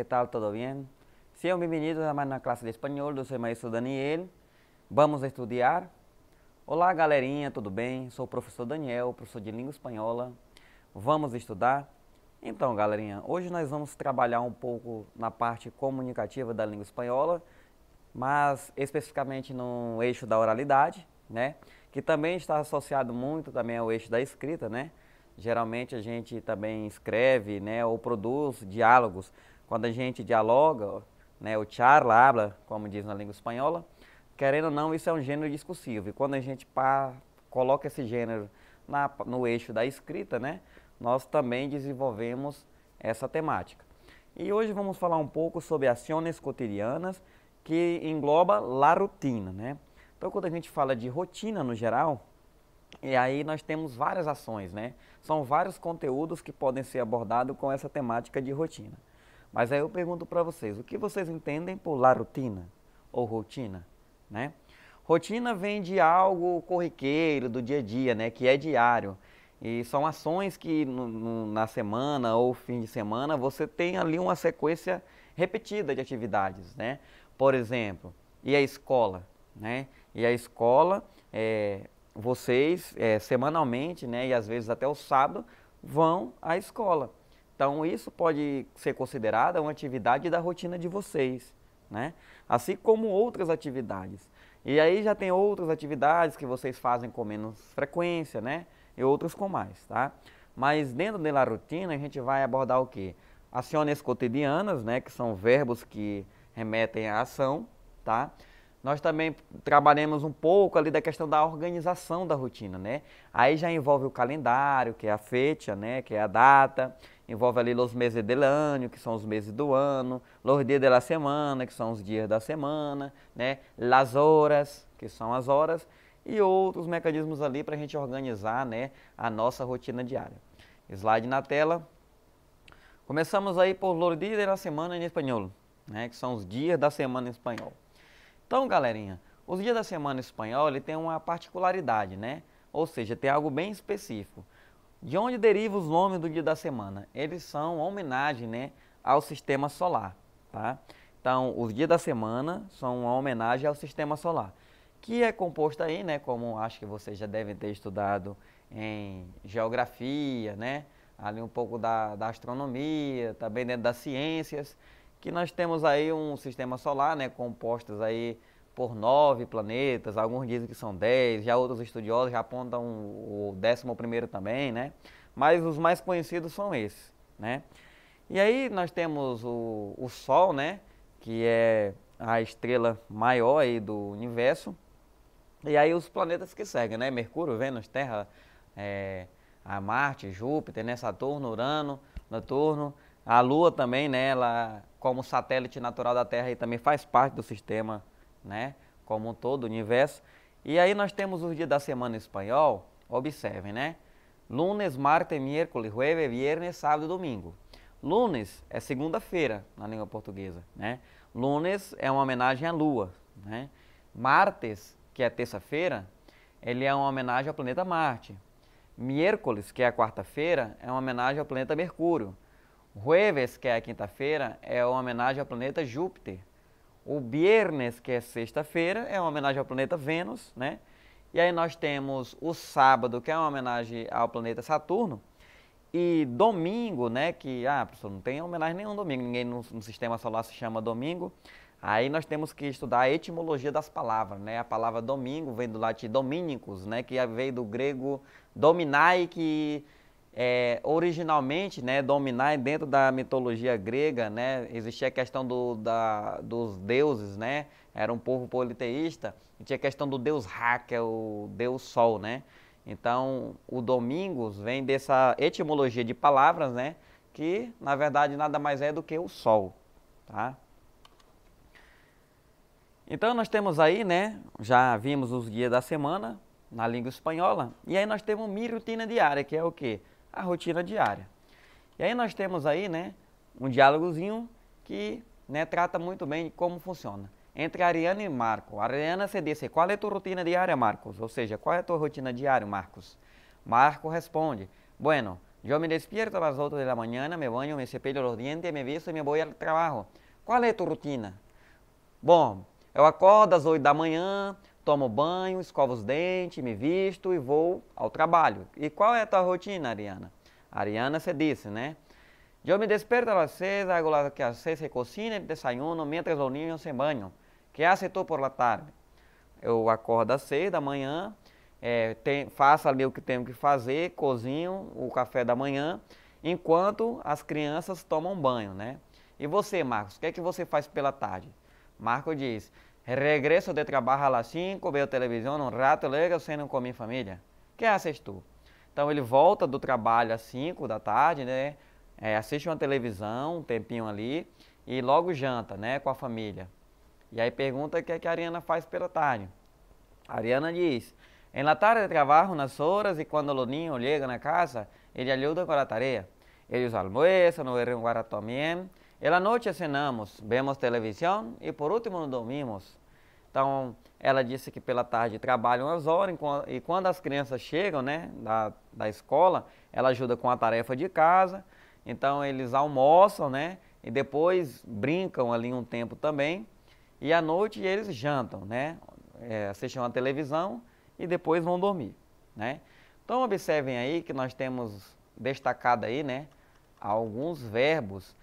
¿qué tal? bem? sejam bem-vindos a mais uma classe de espanhol do seu maestro Daniel. Vamos estudar. Olá, galerinha, tudo bem? Sou o professor Daniel, professor de língua espanhola. Vamos estudar? Então, galerinha, hoje nós vamos trabalhar um pouco na parte comunicativa da língua espanhola, mas especificamente no eixo da oralidade, né? Que também está associado muito também ao eixo da escrita, né? Geralmente a gente também escreve, né, ou produz diálogos quando a gente dialoga, né, o charla, habla, como diz na língua espanhola, querendo ou não, isso é um gênero discursivo. E quando a gente pá, coloca esse gênero na, no eixo da escrita, né, nós também desenvolvemos essa temática. E hoje vamos falar um pouco sobre ações cotidianas que engloba la rotina, né? Então, quando a gente fala de rotina no geral, e aí nós temos várias ações, né? São vários conteúdos que podem ser abordados com essa temática de rotina. Mas aí eu pergunto para vocês, o que vocês entendem por la rotina ou rotina, né? Rotina vem de algo corriqueiro do dia a dia, né, que é diário. E são ações que no, no, na semana ou fim de semana você tem ali uma sequência repetida de atividades, né? Por exemplo, e a escola, né? E a escola, é, vocês é, semanalmente, né? E às vezes até o sábado vão à escola. Então, isso pode ser considerada uma atividade da rotina de vocês, né? Assim como outras atividades. E aí já tem outras atividades que vocês fazem com menos frequência, né? E outras com mais, tá? Mas dentro da rotina, a gente vai abordar o quê? Ações cotidianas, né? Que são verbos que remetem à ação, tá? Nós também trabalhamos um pouco ali da questão da organização da rotina, né? Aí já envolve o calendário, que é a fecha, né? Que é a data, envolve ali os meses del ano, que são os meses do ano, los dias de la semana, que são os dias da semana, né? Las horas, que são as horas, e outros mecanismos ali para a gente organizar, né, a nossa rotina diária. Slide na tela. Começamos aí por los dias de la semana em espanhol, né, que são os dias da semana em espanhol. Então, galerinha, os dias da semana em espanhol, ele tem uma particularidade, né? Ou seja, tem algo bem específico. De onde derivam os nomes do dia da semana? Eles são homenagem né, ao sistema solar. Tá? Então, os dias da semana são uma homenagem ao sistema solar, que é composto aí, né, como acho que vocês já devem ter estudado em geografia, né, ali um pouco da, da astronomia, também dentro das ciências, que nós temos aí um sistema solar, né, compostos aí por nove planetas, alguns dizem que são dez, já outros estudiosos já apontam o décimo primeiro também, né? Mas os mais conhecidos são esses, né? E aí nós temos o, o Sol, né? Que é a estrela maior aí do universo. E aí os planetas que seguem, né? Mercúrio, Vênus, Terra, é, a Marte, Júpiter, né? Saturno, Urano, Netuno. A Lua também, né? Ela, como satélite natural da Terra, aí também faz parte do sistema né? Como um todo o universo. E aí nós temos os dias da semana espanhol, observem, né? Lunes, martes, miércoles, jueves, viernes, sábado e domingo. Lunes é segunda-feira na língua portuguesa, né? Lunes é uma homenagem à lua, né? Martes, que é terça-feira, ele é uma homenagem ao planeta Marte. Miércoles, que é a quarta-feira, é uma homenagem ao planeta Mercúrio. Jueves, que é a quinta-feira, é uma homenagem ao planeta Júpiter. O Biernes, que é sexta-feira, é uma homenagem ao planeta Vênus, né? E aí nós temos o sábado, que é uma homenagem ao planeta Saturno. E domingo, né, que, ah, professor, não tem homenagem nenhum domingo, ninguém no, no sistema solar se chama domingo. Aí nós temos que estudar a etimologia das palavras, né? A palavra domingo vem do latim dominicus, né, que veio do grego dominai, que é, originalmente, né, dominar dentro da mitologia grega, né, existia a questão do, da, dos deuses, né, era um povo politeísta, e tinha a questão do deus Ra, que é o deus Sol, né. Então, o domingos vem dessa etimologia de palavras, né, que na verdade nada mais é do que o Sol, tá. Então, nós temos aí, né, já vimos os guias da semana na língua espanhola, e aí nós temos minha rotina diária, que é o quê? a rotina diária. E aí nós temos aí, né, um diálogozinho que né, trata muito bem como funciona. Entre Ariana e Marco. Ariana se disse, qual é a tua rotina diária, Marcos? Ou seja, qual é a tua rotina diária, Marcos? Marco responde, bueno, yo me despierto a las 8 de la mañana, me baño, me cepillo los dientes, me visto e me voy al trabajo. Qual é a tua rotina? Bom, eu acordo às 8 da manhã, tomo banho, escovo os dentes, me visto e vou ao trabalho. E qual é a tua rotina, Ariana? Ariana, você disse, né? Eu me desperto às seis, hago lo que hacer, seis cocina, desayuno, mientras os niños se banham. Que hace tú por la tarde? Eu acordo às seis da manhã, é, tem, faço ali o que tenho que fazer, cozinho o café da manhã, enquanto as crianças tomam banho, né? E você, Marcos, o que é que você faz pela tarde? Marco diz, Regresso de trabalho às 5, veio televisão um rato, liga, você não com minha família. Que assiste tu? Então ele volta do trabalho às 5 da tarde, né? É, assiste uma televisão, um tempinho ali, e logo janta, né, com a família. E aí pergunta o que, é que a Ariana faz pela tarde. A Ariana diz, em la tarde trabalho nas horas e quando o ninho chega na casa, ele ajuda com a tarefa. Eles almoçam, no guarda também, ela à noite cenamos, vemos televisão e por último nos dormimos. Então, ela disse que pela tarde trabalha umas horas e quando as crianças chegam né, da, da escola, ela ajuda com a tarefa de casa. Então, eles almoçam né, e depois brincam ali um tempo também. E à noite eles jantam, né, é, assistem a televisão e depois vão dormir. Né? Então, observem aí que nós temos destacado aí né, alguns verbos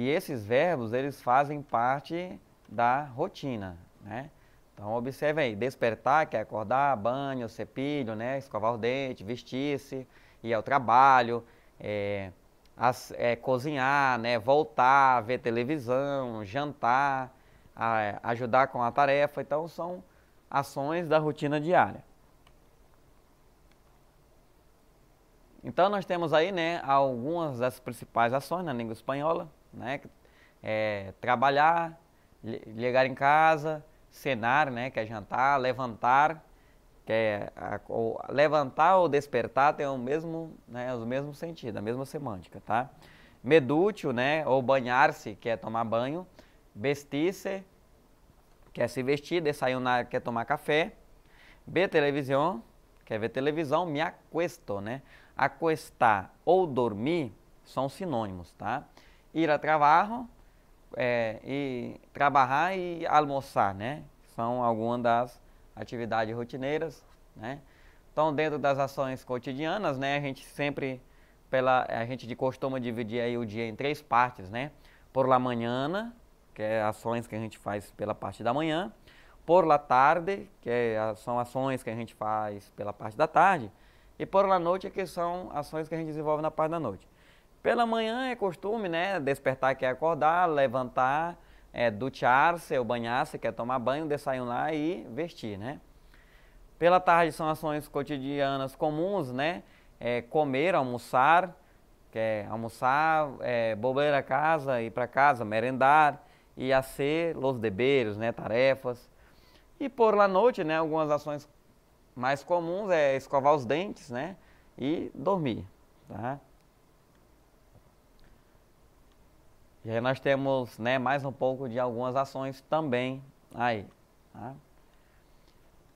e esses verbos, eles fazem parte da rotina, né? Então, observe aí, despertar, que é acordar, banho, cepilho, né? Escovar o dente, vestir-se, ir ao trabalho, é, as, é, cozinhar, né? Voltar, ver televisão, jantar, a, ajudar com a tarefa. Então, são ações da rotina diária. Então, nós temos aí, né, algumas das principais ações na língua espanhola, né? É, trabalhar, chegar em casa, cenar, né? Que é jantar, levantar, que é a, ou, levantar ou despertar tem o mesmo, né? o mesmo sentido, a mesma semântica, tá? Medútil, né? Ou banhar-se, que é tomar banho. Vestir-se, que é se vestir. Desayunar, que é tomar café. Ver televisão, quer ver televisão, me acuesto, né? acostar ou dormir são sinônimos, tá? ir a trabalho, é, e trabalhar e almoçar, né? São algumas das atividades rotineiras, né? Então, dentro das ações cotidianas, né, a gente sempre pela a gente costuma dividir aí o dia em três partes, né? Por la manhã, que é ações que a gente faz pela parte da manhã, por la tarde, que é, são ações que a gente faz pela parte da tarde, e por la noite, que são ações que a gente desenvolve na parte da noite. Pela manhã é costume, né? Despertar que é acordar, levantar, é, se ou banhar-se, quer é tomar banho, desayunar e vestir, né? Pela tarde são ações cotidianas comuns, né? É, comer, almoçar, que é almoçar, é, volver a casa, ir para casa, merendar e a ser los deberes, né? Tarefas. E por la noite, né? Algumas ações mais comuns é escovar os dentes, né? E dormir, tá? E aí nós temos né, mais um pouco de algumas ações também aí. Tá?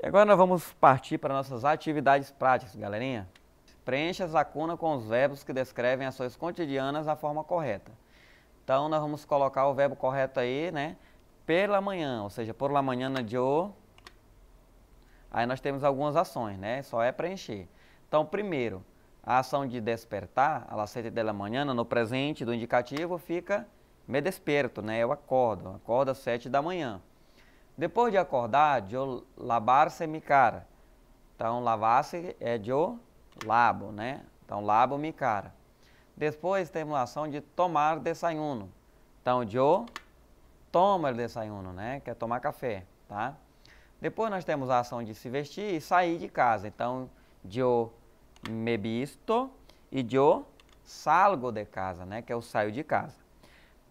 E agora nós vamos partir para nossas atividades práticas, galerinha. Preencha as lacunas com os verbos que descrevem ações cotidianas da forma correta. Então nós vamos colocar o verbo correto aí, né? Pela manhã, ou seja, por la manhã de o. Aí nós temos algumas ações, né? Só é preencher. Então, primeiro, a ação de despertar, a las 7 da manhã, no presente do indicativo, fica me desperto, né? Eu acordo, acordo às sete da manhã. Depois de acordar, eu lavar-se mi cara. Então, lavar-se é de labo, né? Então, labo mi cara. Depois temos a ação de tomar desayuno. Então, de toma desayuno, né? Que é tomar café, tá? Depois nós temos a ação de se vestir e sair de casa. Então, de me visto e de salgo de casa, né? Que é o saio de casa.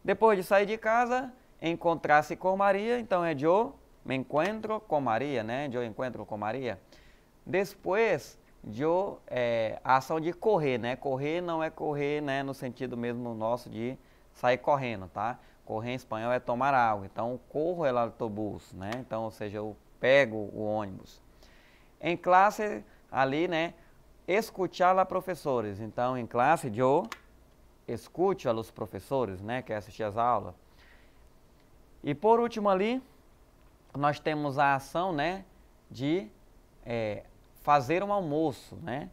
Depois de sair de casa, encontrar-se com Maria, então é eu me encontro com Maria, né? Eu encontro com Maria. Depois, eu, é, a ação de correr, né? Correr não é correr, né? No sentido mesmo nosso de sair correndo, tá? Correr em espanhol é tomar algo. Então, corro é o autobus, né? Então, ou seja, eu pego o ônibus. Em classe, ali, né? Escutar la professores. Então, em classe, eu escute a los professores, né, que assistir as aulas. E por último ali, nós temos a ação, né, de é, fazer um almoço, né.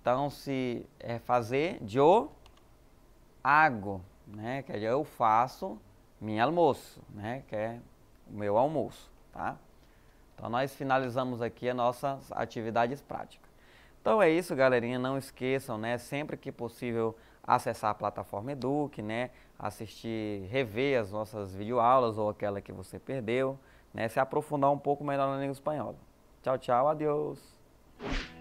Então, se é fazer, o hago, né, que é eu faço meu almoço, né, que é o meu almoço, tá? Então, nós finalizamos aqui as nossas atividades práticas. Então, é isso, galerinha. Não esqueçam, né, sempre que possível acessar a plataforma Eduque, né? assistir, rever as nossas videoaulas ou aquela que você perdeu, né? se aprofundar um pouco melhor na língua espanhola. Tchau, tchau, adeus!